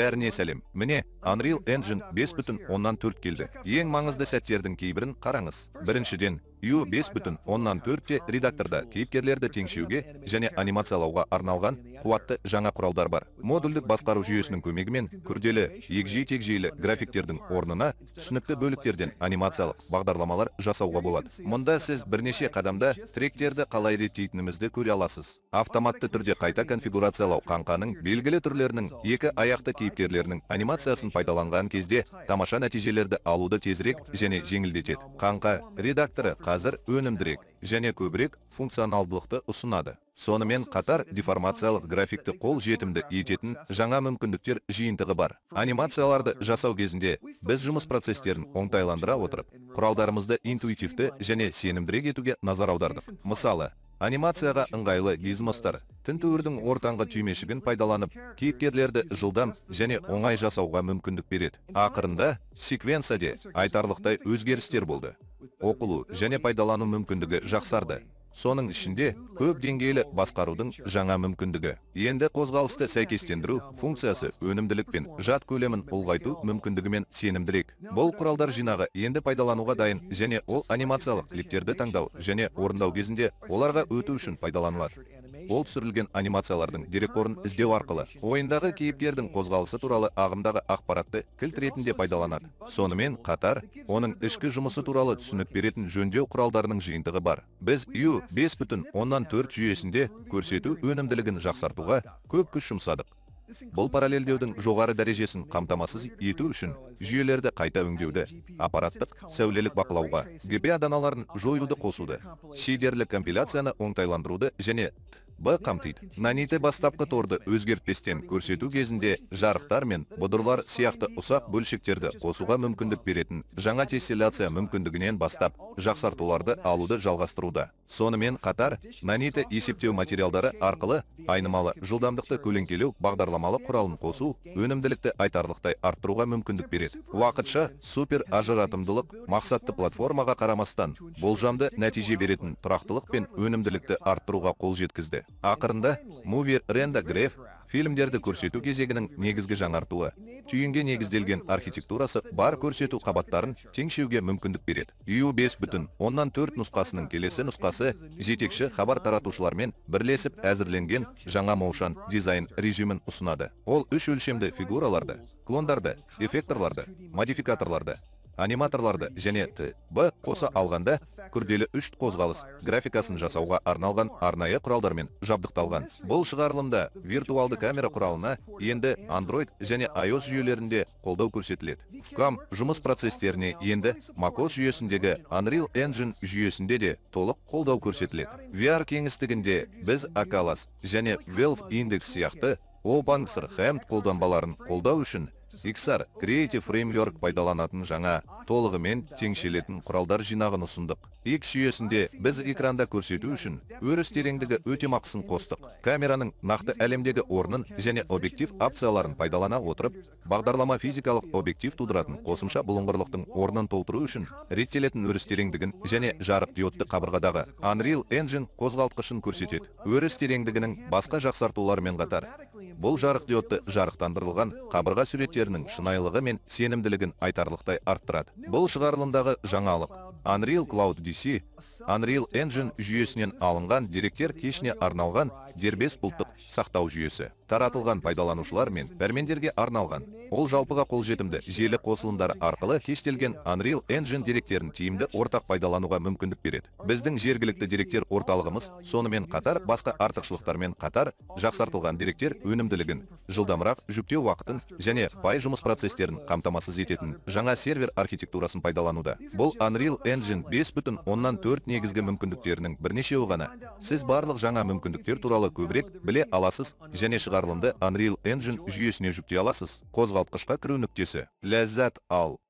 бәріне сәлем міне Unreal Engine 5.4 келді ең маңызды сәттердің кейбірін қараңыз біріншіден ю бес бүтін оннан төртте редакторда кейіпкерлерді теңшеуге және анимациялауға арналған қуатты жаңа құралдар бар модульдік басқару жүйесінің көмегімен күрделі егжей тегжейлі графиктердің орнына түсінікті бөліктерден анимациялық бағдарламалар жасауға болады мұнда сіз бірнеше қадамда тректерді қалай реттейтінімізді көре аласыз автоматты түрде қайта конфигурациялау қаңқаның белгілі түрлерінің екі аяқты кейіпкерлерінің анимациясын пайдаланған кезде тамаша нәтижелерді алуды тезірек және жеңілдетеді қаңқа редакторы қазір өнімдірек және көбірек функционалдылықты ұсынады сонымен қатар деформациялық графикті қол жетімді ететін жаңа мүмкіндіктер жиынтығы бар анимацияларды жасау кезінде біз жұмыс процестерін оңтайландыра отырып құралдарымызды интуитивті және сенімдірек етуге назар аудардық мысалы анимацияға ыңғайлы гизмостар тінтуірдің ортаңғы түймешігін пайдаланып кейіпкерлерді жылдам және оңай жасауға мүмкіндік береді ақырында секвенцияде айтарлықтай өзгерістер болды оқылу және пайдалану мүмкіндігі жақсарды соның ішінде көп деңгейлі басқарудың жаңа мүмкіндігі енді қозғалысты сәйкестендіру функциясы өнімділік пен жад көлемін ұлғайту мүмкіндігімен сенімдірек бұл құралдар жинағы енді пайдалануға дайын және ол анимациялық клиптерді таңдау және орындау кезінде оларға өту үшін пайдаланылады ол түсірілген анимациялардың дерекқорын іздеу арқылы ойындағы кейіпкердің қозғалысы туралы ағымдағы ақпаратты кілт ретінде пайдаланады сонымен қатар оның ішкі жұмысы туралы түсінік беретін жөндеу құралдарының жиынтығы бар біз ю бес бүтін оннан төрт жүйесінде көрсету өнімділігін жақсартуға көп күш жұмсадық бұл параллельдеудің жоғары дәрежесін қамтамасыз ету үшін жүйелерді қайта өңдеуді аппараттық сәулелік бақылауға гпа даналарын жоюды қосуды шейдерлік компиляцияны оңтайландыруды және б қамтиды наните бастапқы торды өзгертпестен көрсету кезінде жарықтар мен бұдырлар сияқты ұсақ бөлшектерді қосуға мүмкіндік беретін жаңа тесселяция мүмкіндігінен бастап жақсартуларды алуды жалғастыруда сонымен қатар наните есептеу материалдары арқылы айнымалы жылдамдықты көлеңкелеу бағдарламалы құралын қосу өнімділікті айтарлықтай арттыруға мүмкіндік береді уақытша супер ажыратымдылық мақсатты платформаға қарамастан болжамды нәтиже беретін тұрақтылық пен өнімділікті арттыруға қол жеткізді ақырында муви ренда греф фильмдерді көрсету кезегінің негізгі жаңартуы түйінге негізделген архитектурасы бар көрсету қабаттарын теңшеуге мүмкіндік береді ю бес бүтін оннан төрт нұсқасының келесі нұсқасы жетекші хабар таратушылармен бірлесіп әзірленген жаңа моушан дизайн режимін ұсынады ол үш өлшемді фигураларды клондарды эффекторларды модификаторларды аниматорларды және т.б. қоса алғанда күрделі үш қозғалыс графикасын жасауға арналған арнайы құралдармен жабдықталған бұл шығарылымда виртуалды камера құралына енді android және ios жүйелерінде қолдау көрсетіледі вкам жұмыс процестеріне енді macOS жүйесіндегі unreal engine жүйесінде де толық қолдау көрсетіледі vr кеңістігінде біз Акалас және Valve Index сияқты Open қолданбаларын қолдау үшін XR Creative Framework пайдаланатын жаңа, толығымен теңшелетін құралдар жинағын ұсындық. X жүйесінде біз экранда көрсету үшін өріс тереңдігі мақсын қостық. Камераның нақты әлемдегі орнын және объектив опцияларын пайдалана отырып, бағдарлама физикалық объектив тудыратын қосымша бұлыңғырлықтың орнын толтыру үшін реттелетін өріс тереңдігін және жарық диодты қабырғадағы Unreal Engine қозғалтқышын көрсетеді. Өріс тереңдігінің басқа жақсартуларымен қатар бұл жарық диодты жарықтандырылған қабырға суретте нің шынайылығы мен сенімділігін айтарлықтай арттырады бұл шығарылымдағы жаңалық Unreal Cloud DC Unreal Engine жүйесінен алынған деректер кешіне арналған дербес бұлттық сақтау жүйесі таратылған пайдаланушылар мен пәрмендерге арналған ол жалпыға қолжетімді желі қосылымдары арқылы кештелген unreal engine деректерін тиімді ортақ пайдалануға мүмкіндік береді біздің жергілікті деректер орталығымыз сонымен қатар басқа артықшылықтармен қатар жақсартылған деректер өнімділігін жылдамырақ жүктеу уақытын және пай жұмыс процестерін қамтамасыз ететін жаңа сервер архитектурасын пайдалануда бұл unreal engine бес бүтін оннан төрт негізгі мүмкіндіктерінің бірнешеуі ғана сіз барлық жаңа мүмкіндіктер туралы көбірек біле аласыз және шығар шығарылымды Unreal Engine жүйесіне жүкте аласыз. Қозғалтқышқа кіру нүктесі. Ләззат ал.